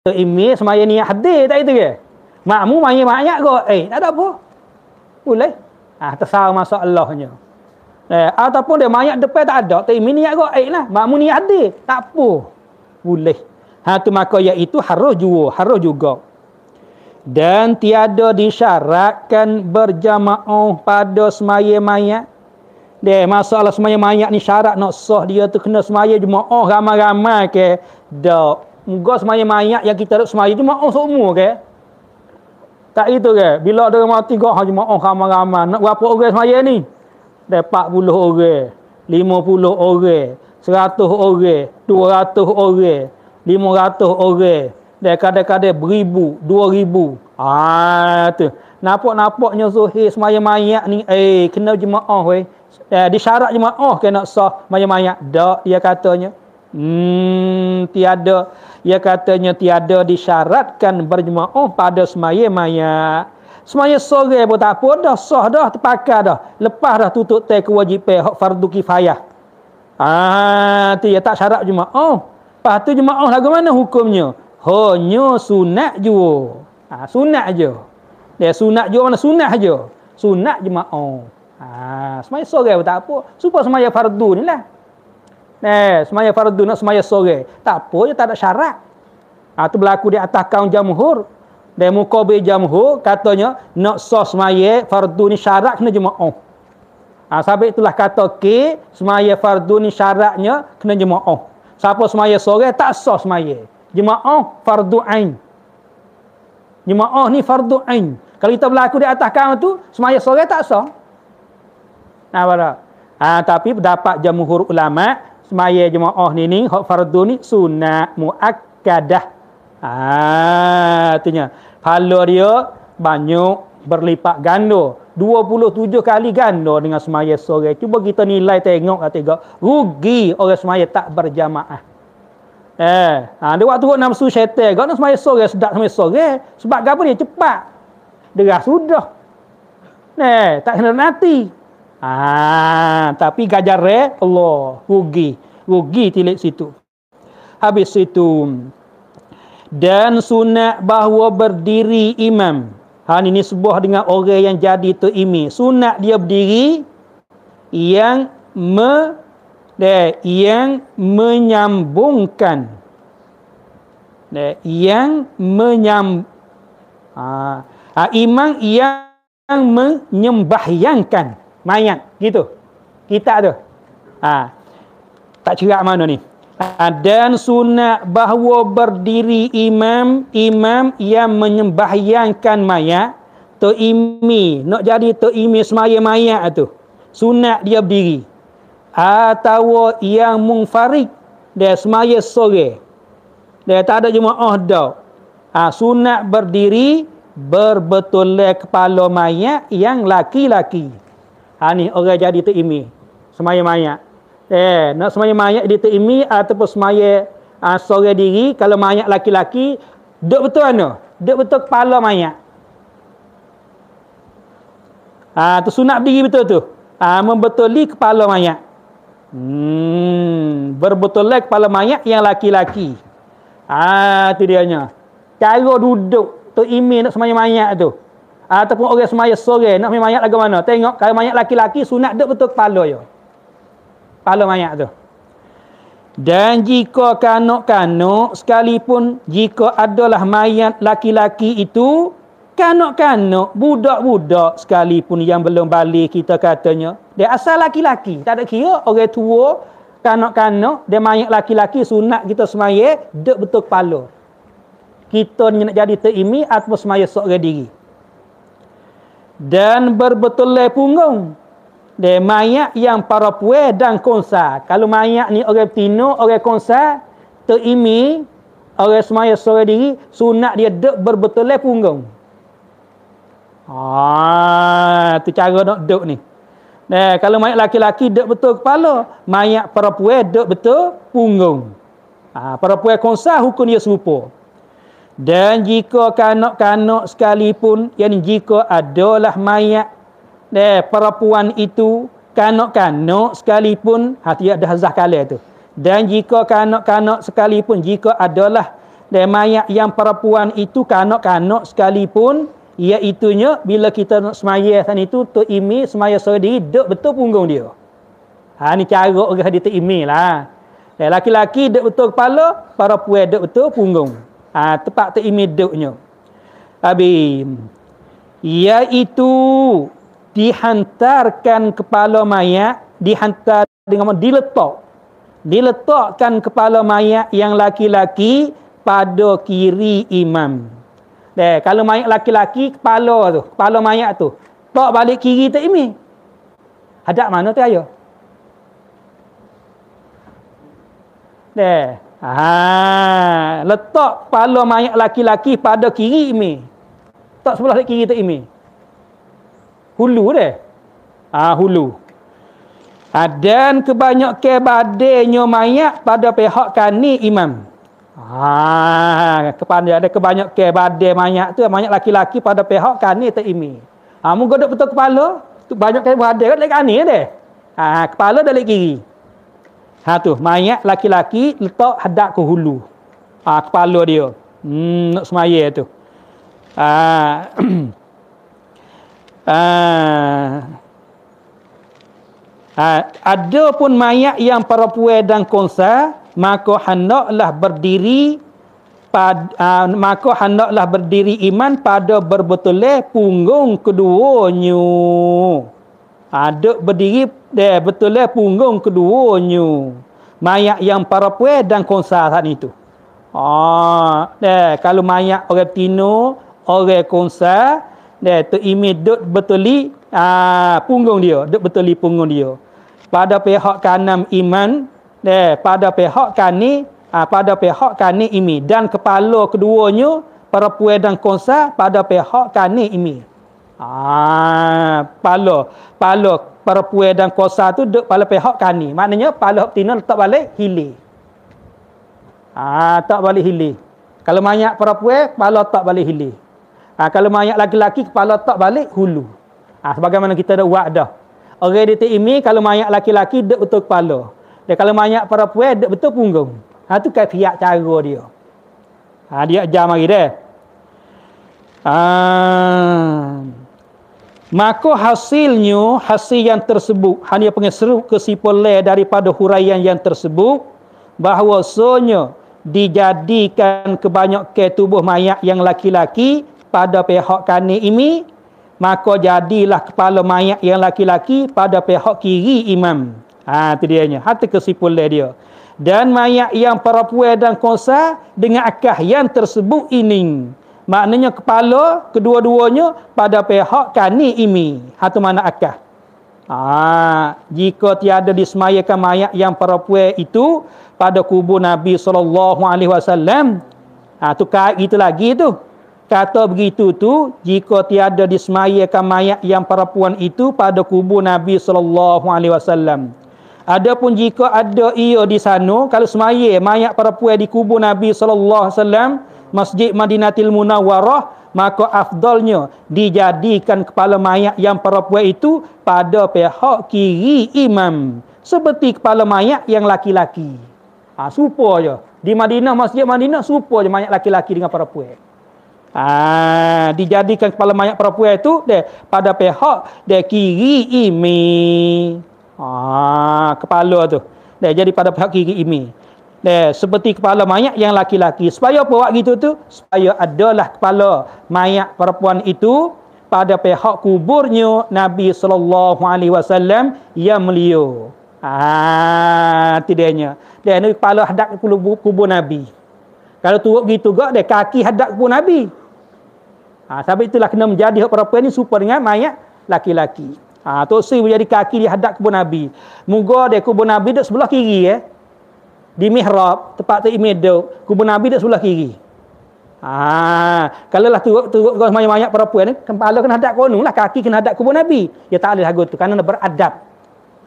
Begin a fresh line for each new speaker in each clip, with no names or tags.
Tu imi semaya niat hadis tak itu ke? Makmu mangi banyak ke? Eh, tak ada apa. Boleh. Ah, tersau masalahnya. Eh, ataupun dia banyak depan tak ada, tu imi niat ke? Eh lah, makmu ni hadis, tak apa. Boleh. Ha tu maka iaitu harus jua, harus juga. Dan tiada disyaratkan berjamaah pada semaya mayat. Dia masalah semaya mayat ni syarat nak sah dia tu kena semaya jemaah ramai-ramai ke? dok muka semaya mayat yang kita nak semaya tu maaf semua ke? Tak itu ke? Bila ada orang mati, kau hanya maaf ramai-ramai. Nak berapa orang semaya ni? Dapat puluh orang. Lima puluh orang. Seratus orang. Dua ratus orang. Lima ratus orang. Dan kadang-kadang beribu, dua ribu. Ah, tu. Nampak-nampaknya Zuhir semaya mayat ni, eh, kena jemaah, weh. Eh, disyarat jemaah oh, kena sah semaya mayat. Tak, dia katanya. Hmm, tiada ya katanya tiada disyaratkan berjemaah pada semaya mayat. Semaya sore pun tak apa dah sah dah terpakai dah. Lepas dah tutup tak kewajipan hak fardu kifayah. Ah, dia ya, tak syarat jemaah. Lepas tu jemaah lagu mana hukumnya? Hanya sunat jua. Ah, ha, sunat je. Dia sunat jua mana sunat je. Sunat jemaah. Oh, ha, semaya sore pun tak apa. Supaya semaya fardu ni lah. Eh, semaya fardu nak semaya sore. Tak apa je, tak ada syarat. Ha, tu berlaku di atas kaum jamhur. Dia mukabir jamhur, katanya, nak sah semaya fardu ni syarat kena jema'ah. Ha, ah, sampai itulah kata ke, semaya fardu ni syaratnya kena jema'ah. Siapa semaya sore, tak sah semaya. Jema'ah fardu ain. Jema'ah ni fardu ain. Kalau kita berlaku di atas kaum tu, semaya sore tak sah. Nah, ha, tapi dapat jamuhur ulama' semaya jemaah ni ni hak fardu ni sunat muakkadah ha, tu nya pahala dia banyak berlipat ganda 27 kali ganda dengan semaya sore cuba kita nilai tengok kat tiga rugi orang semaya tak berjamaah eh ha ada waktu nak nafsu syaitan gak nak semaya sore sedap semaya sore eh? sebab gapo dia cepat deras sudah Nah, eh, tak kena nanti. Ah, tapi gajah re, Allah rugi, rugi tilik situ. Habis situ dan sunat bahawa berdiri imam. Han ini sebuah dengan orang yang jadi tu imi. Sunat dia berdiri yang me de yang menyambungkan de yang menyam ah, ah, imam yang menyembahyangkan mayat gitu kita tu ha. tak cerak mana ni ha. dan sunat bahawa berdiri imam imam yang menyembahyangkan mayat tu imi nak jadi tu imi semaya mayat tu sunat dia berdiri atau yang mungfarik dia semaya sore dia tak ada jemaah dah ha. sunat berdiri berbetul kepala mayat yang laki-laki. Ha ni orang jadi imi Semaya mayat. Eh, nak semaya mayat dia imi ah, ataupun semaya uh, ah, sore diri kalau mayat laki-laki duk betul ana. Duk betul kepala mayat. Ha tu sunat berdiri betul tu. Ha membetuli kepala mayat. Hmm, berbetul kepala mayat yang laki-laki. Ha tu dia nya. Cara duduk imi nak semaya mayat tu ataupun orang semaya sore nak main mayat agama mana tengok kalau mayat laki-laki sunat dak betul kepala ya kepala mayat tu dan jika kanak-kanak sekalipun jika adalah mayat laki-laki itu kanak-kanak budak-budak sekalipun yang belum balik kita katanya dia asal laki-laki tak ada kira orang tua kanak-kanak dia mayat laki-laki sunat kita semaya dak betul kepala kita nak jadi terimi atau semaya seorang diri dan berbetul le punggung de mayat yang para puai dan konsa kalau mayak ni orang betina orang konsa tu imi orang semaya sore diri sunat dia dek berbetul le punggung ah tu cara nak dek ni Nah, kalau mayat laki-laki dek betul kepala, mayat perempuan dek betul punggung. Ah, perempuan konsa hukum dia serupa. Dan jika kanak-kanak sekalipun, yang jika adalah mayat eh, perempuan itu, kanak-kanak sekalipun, hati ada hazah kala itu. Dan jika kanak-kanak sekalipun, jika adalah eh, mayat yang perempuan itu, kanak-kanak sekalipun, iaitunya bila kita nak semayasan itu, tu imi semaya sendiri, duduk betul punggung dia. Ha, ini cara orang dia tu imi lah. Eh, laki-laki eh, duduk betul kepala, perempuan duduk betul punggung ha, tepat tu imiduknya habis iaitu dihantarkan kepala mayat dihantar dengan apa diletak diletakkan kepala mayat yang laki-laki pada kiri imam deh kalau mayat laki-laki kepala tu kepala mayat tu tak balik kiri tak imi hadap mana tu ayo deh Ha, letak kepala mayat laki-laki pada kiri ini, Tak sebelah tak kiri tak ini. Hulu deh. Ah ha, hulu. Ha, dan kebanyakan badannya mayat pada pihak kani imam. Ha, kepada ada kebanyakan badan mayat tu mayat laki-laki pada pihak kani tak ini. Ha, muka duk betul kepala, tu banyak kali berada kan lagi kani deh. Ha, kepala dah lek kiri. Ha tu, mayat laki-laki letak hadap ke hulu. Ha, kepala dia. Hmm, nak semaya tu. Ha. ha. ha. ada pun mayat yang perempuan dan konsa, maka hendaklah berdiri pad, ha, maka hendaklah berdiri iman pada berbetul punggung keduanya. Aduk ah, ha, berdiri eh, betul lah punggung keduanya mayak yang para puan dan konsa saat itu. Ha, eh, kalau mayak orang tino, orang konsa, eh, tu imi duduk betuli ah, punggung dia, duduk betuli punggung dia. Pada pihak kanam iman, eh, pada pihak kani, ah, pada pihak kani imi. Dan kepala keduanya, para puan dan konsa, pada pihak kani imi. Ah, pala, pala perempuan dan kosa tu duk pala pihak kani. Maknanya pala betina letak balik hilir. Ah, tak balik hilir. Kalau mayat perempuan, kepala tak balik hilir. Ah, kalau mayat laki-laki, kepala tak balik hulu. Ah, sebagaimana kita ada buat dah. Orang di ini, kalau mayat laki-laki, dia betul kepala. Dan kalau mayat perempuan, dia betul punggung. Ha, ah, itu kafiat cara dia. Ha, dia ajar mari dia. Ah. Maka hasilnya, hasil yang tersebut, hanya pengeseru kesipulai daripada huraian yang tersebut, bahawa bahawasanya dijadikan kebanyak ke tubuh mayat yang laki-laki pada pihak kanan ini, maka jadilah kepala mayat yang laki-laki pada pihak kiri imam. Ha, itu dia nya. Hati kesipulai dia. Dan mayat yang perempuan dan kosa dengan akah yang tersebut ini maknanya kepala kedua-duanya pada pihak kani imi hatu mana akah ha, ah jika tiada disemayakan mayat yang perempuan itu pada kubur Nabi sallallahu alaihi wasallam ah tu kait lagi tu kata begitu tu jika tiada disemayakan mayat yang perempuan itu pada kubur Nabi sallallahu alaihi wasallam Adapun jika ada ia di sana kalau semaya mayat perempuan di kubur Nabi sallallahu alaihi wasallam Masjid Madinatil Munawarah maka afdolnya dijadikan kepala mayat yang perempuan itu pada pihak kiri imam seperti kepala mayat yang laki-laki ha, supo je di Madinah Masjid Madinah supo je mayat laki-laki dengan perempuan ah dijadikan kepala mayat perempuan itu de, pada pihak de, kiri imam ah kepala tu de, jadi pada pihak kiri imam eh, seperti kepala mayat yang laki-laki. Supaya apa buat gitu tu? Supaya adalah kepala mayat perempuan itu pada pihak kuburnya Nabi sallallahu alaihi wasallam yang mulia. Ah, tidaknya. Dia ni kepala hadap kubur, kubur Nabi. Kalau turut gitu gak dia kaki hadap kubur Nabi. Ah, ha, sebab itulah kena menjadi hak perempuan ni super dengan mayat laki-laki. Ah, ha, tu si menjadi kaki di hadap kubur Nabi. Muga dia kubur Nabi dekat sebelah kiri eh di mihrab tempat tu imam duduk kubur nabi dekat sebelah kiri ha kalau lah tu tu kau banyak-banyak perempuan ni kepala kena hadap kono lah kaki kena hadap kubur nabi ya tak ada lagu tu kerana nak beradab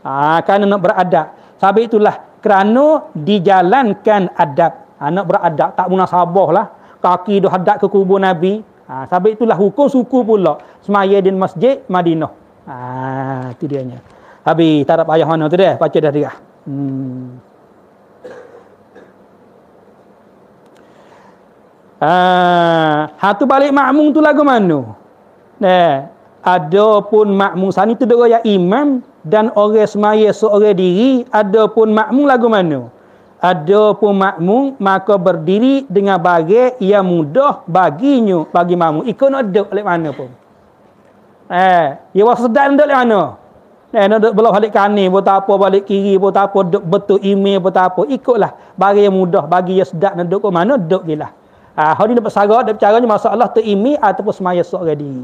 ha kerana nak beradab sebab itulah kerana dijalankan adab ha, nak beradab tak munasabah lah kaki dah hadap ke kubur nabi ha sebab itulah hukum suku pula semaya di masjid Madinah ha itu dia Habis, tak ada payah mana tu dia. Baca dah dia. Hmm. Ah, ha, tu balik makmum tu lagu mana? Nah, ada pun makmum sani tu dia yang imam dan orang semaya seorang diri, ada pun makmum lagu mana? Ada pun makmum maka berdiri dengan bagai yang mudah baginya bagi makmum. Ikut nak duduk oleh mana pun. Eh, ia was sedar nak duduk mana? Eh, nak duduk belah balik kanan, buat apa balik kiri, buat apa duduk betul imam, buat apa. Ikutlah bagai yang mudah bagi yang sedar nak duduk ke mana, duduk gilah. Ah, hari dapat sarah dan caranya masa Allah terimi ataupun semaya sok di.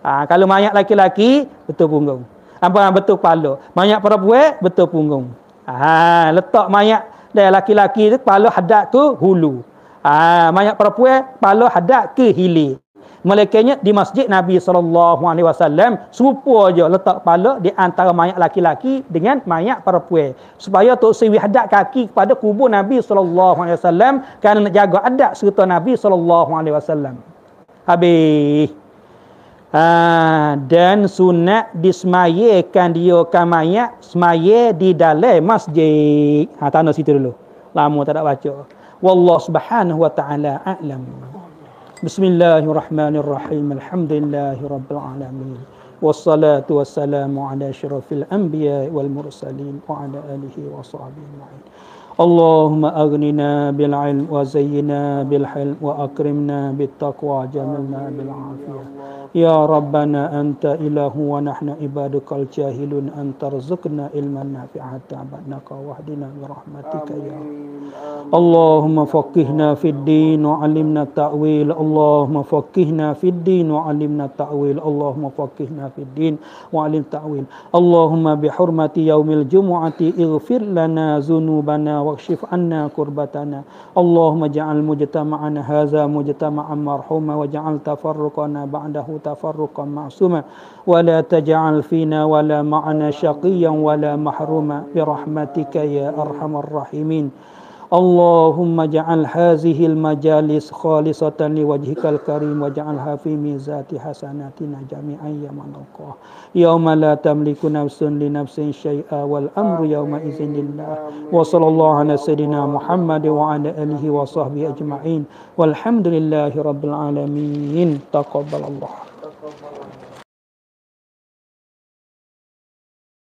Ah, kalau mayat laki-laki betul punggung. Apa ah, betul kepala. Mayat perempuan betul punggung. Ah, letak mayat dan laki-laki tu kepala hadap tu hulu. Ah, mayat perempuan kepala hadap ke hilir. Malaikatnya di masjid Nabi sallallahu alaihi wasallam serupa aja letak kepala di antara mayat laki-laki dengan mayat perempuan supaya tok si wihdat kaki kepada kubur Nabi sallallahu alaihi wasallam kerana nak jaga adab serta Nabi sallallahu alaihi wasallam. Habis Ha, dan sunat disemayakan dia kan mayat semaya di dalam masjid. Ha, tanda situ dulu. Lama tak nak baca. Wallah subhanahu wa ta'ala a'lam. بسم الله الرحمن الرحيم الحمد لله رب العالمين والصلاة والسلام على شرف الأنبياء والمرسلين وعلى آله وصحبه أجمعين اللهم أغننا بالعلم وزينا بالحلم وأكرمنا بالتقوى جملنا بالعافية يا ربنا أنت إله ونحن عبادك الجاهلون أن ترزقنا علما نافعا تعبدناك واهدنا برحمتك يا اللهم فقهنا في الدين وعلمنا التأويل اللهم فقهنا في الدين وعلمنا التأويل اللهم فقهنا في الدين وعلم التأويل اللهم بحرمة يوم الجمعة اغفر لنا ذنوبنا و واكشف عنا كربتنا اللهم اجعل مجتمعنا هذا مجتمعا مرحوما واجعل تفرقنا بعده تفرقا معصوما ولا تجعل فينا ولا معنا شقيا ولا محروما برحمتك يا ارحم الراحمين Allahumma ja'al hazihil majalis khalisatan li wajhikal karim wa ja'alha fi mizati hasanatina jami'an ya man alqah yauma la tamliku nafsun li nafsin syai'a wal amru yauma izinillah. lillah wa sallallahu ala sayyidina Muhammad wa ala alihi wa sahbihi ajma'in walhamdulillahi rabbil alamin taqabbalallahu